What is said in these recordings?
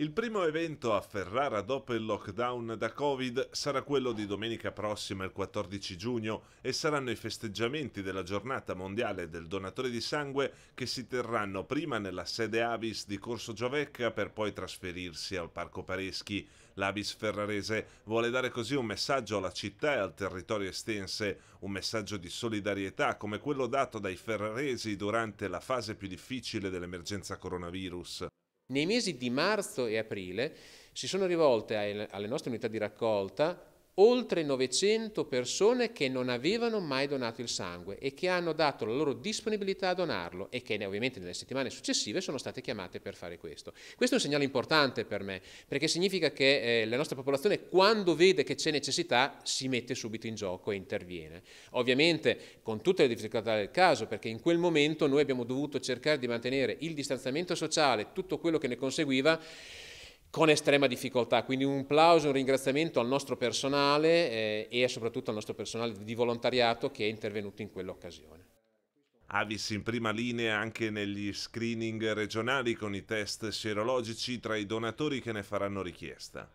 Il primo evento a Ferrara dopo il lockdown da Covid sarà quello di domenica prossima, il 14 giugno, e saranno i festeggiamenti della giornata mondiale del donatore di sangue che si terranno prima nella sede Avis di Corso Giovecca per poi trasferirsi al Parco Pareschi. L'Avis ferrarese vuole dare così un messaggio alla città e al territorio estense, un messaggio di solidarietà come quello dato dai ferraresi durante la fase più difficile dell'emergenza coronavirus. Nei mesi di marzo e aprile si sono rivolte alle nostre unità di raccolta oltre 900 persone che non avevano mai donato il sangue e che hanno dato la loro disponibilità a donarlo e che ovviamente nelle settimane successive sono state chiamate per fare questo. Questo è un segnale importante per me perché significa che eh, la nostra popolazione quando vede che c'è necessità si mette subito in gioco e interviene. Ovviamente con tutte le difficoltà del caso perché in quel momento noi abbiamo dovuto cercare di mantenere il distanziamento sociale, tutto quello che ne conseguiva con estrema difficoltà, quindi un applauso, un ringraziamento al nostro personale eh, e soprattutto al nostro personale di volontariato che è intervenuto in quell'occasione. Avis in prima linea anche negli screening regionali con i test serologici tra i donatori che ne faranno richiesta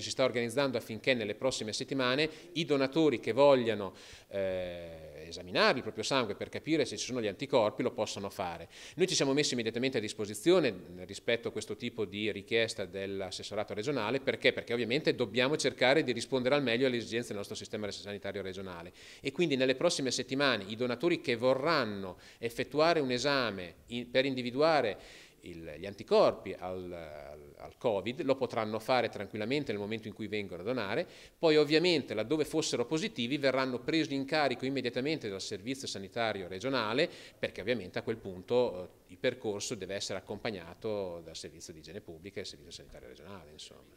che si sta organizzando affinché nelle prossime settimane i donatori che vogliano eh, esaminare il proprio sangue per capire se ci sono gli anticorpi lo possano fare. Noi ci siamo messi immediatamente a disposizione rispetto a questo tipo di richiesta dell'assessorato regionale perché? perché ovviamente dobbiamo cercare di rispondere al meglio alle esigenze del nostro sistema sanitario regionale e quindi nelle prossime settimane i donatori che vorranno effettuare un esame in, per individuare il, gli anticorpi al, al, al, Covid, lo potranno fare tranquillamente nel momento in cui vengono a donare, poi ovviamente laddove fossero positivi verranno presi in carico immediatamente dal servizio sanitario regionale perché ovviamente a quel punto eh, il percorso deve essere accompagnato dal servizio di igiene pubblica e dal servizio sanitario regionale. Insomma.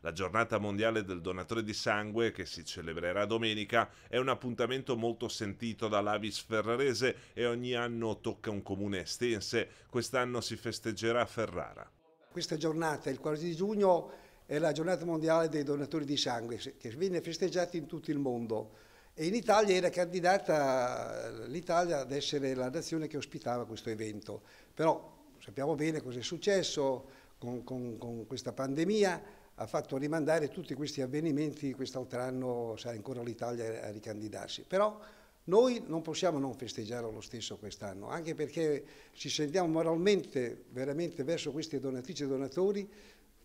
La giornata mondiale del donatore di sangue, che si celebrerà domenica, è un appuntamento molto sentito dall'Avis ferrarese e ogni anno tocca un comune estense. Quest'anno si festeggerà a Ferrara. Questa giornata, il 4 di giugno, è la giornata mondiale dei donatori di sangue, che viene festeggiata in tutto il mondo. E in Italia era candidata eh, l'Italia ad essere la nazione che ospitava questo evento. Però sappiamo bene cosa è successo con, con, con questa pandemia ha fatto rimandare tutti questi avvenimenti, quest'altro anno sarà ancora l'Italia a ricandidarsi. Però noi non possiamo non festeggiare lo stesso quest'anno, anche perché ci sentiamo moralmente, veramente verso queste donatrici e donatori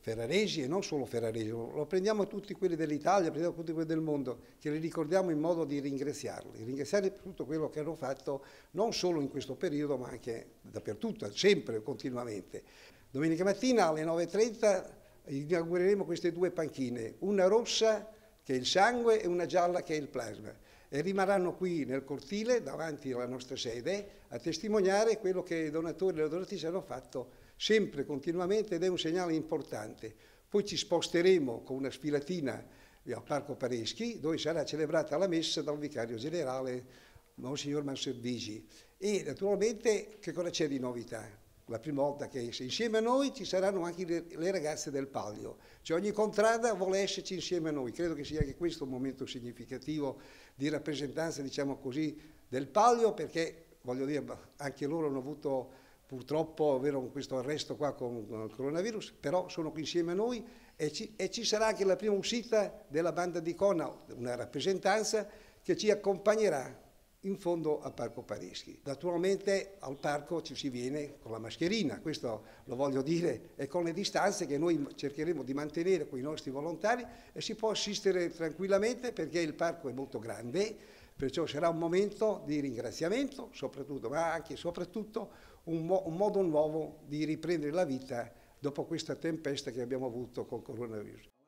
ferraresi e non solo ferraresi, lo prendiamo tutti quelli dell'Italia, prendiamo tutti quelli del mondo, che li ricordiamo in modo di ringraziarli, ringraziare per tutto quello che hanno fatto non solo in questo periodo ma anche dappertutto, sempre, continuamente. Domenica mattina alle 9.30 inaugureremo queste due panchine, una rossa che è il sangue e una gialla che è il plasma e rimarranno qui nel cortile davanti alla nostra sede a testimoniare quello che i donatori e le donatrici hanno fatto sempre continuamente ed è un segnale importante. Poi ci sposteremo con una sfilatina eh, al Parco Pareschi dove sarà celebrata la messa dal vicario generale Monsignor Manservigi. e naturalmente che cosa c'è di novità? la prima volta che esce. Insieme a noi ci saranno anche le, le ragazze del Palio, cioè ogni contrada vuole esserci insieme a noi. Credo che sia anche questo un momento significativo di rappresentanza, diciamo così, del Palio, perché voglio dire, anche loro hanno avuto purtroppo vero, questo arresto qua con, con, il coronavirus, però sono qui insieme a noi e ci, e ci sarà anche la prima uscita della banda di Cona, una rappresentanza che ci accompagnerà in fondo al Parco Pareschi. Naturalmente al parco ci si viene con la mascherina, questo lo voglio dire, e con le distanze che noi cercheremo di mantenere con i nostri volontari e si può assistere tranquillamente perché il parco è molto grande, perciò sarà un momento di ringraziamento soprattutto, ma anche e soprattutto un, mo un modo nuovo di riprendere la vita dopo questa tempesta che abbiamo avuto col coronavirus.